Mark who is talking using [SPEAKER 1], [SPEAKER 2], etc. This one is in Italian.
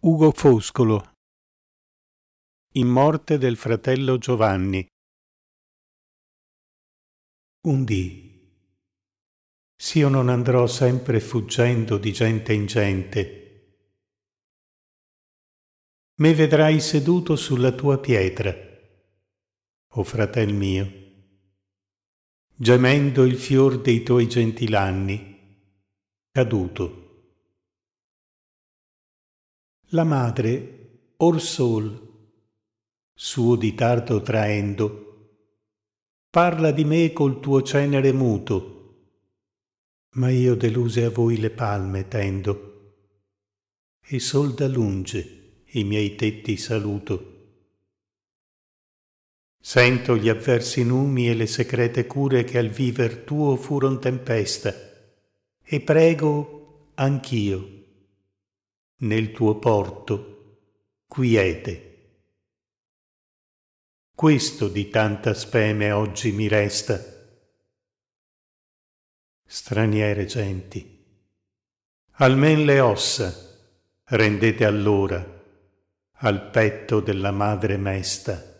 [SPEAKER 1] Ugo Foscolo In morte del fratello Giovanni
[SPEAKER 2] Un dì S'io non andrò sempre fuggendo di gente in gente Me
[SPEAKER 3] vedrai seduto sulla tua pietra O fratel mio Gemendo il fior dei tuoi gentilanni Caduto la madre, or sol, suo di tardo traendo, parla di me col tuo cenere muto, ma io deluse a voi le palme tendo, e sol da lunge i miei tetti saluto. Sento gli avversi numi e le secrete cure che al viver tuo furon tempesta, e prego anch'io nel tuo porto, quiete. Questo di tanta speme oggi mi resta. Straniere genti, almen le ossa rendete allora al
[SPEAKER 1] petto della madre mesta.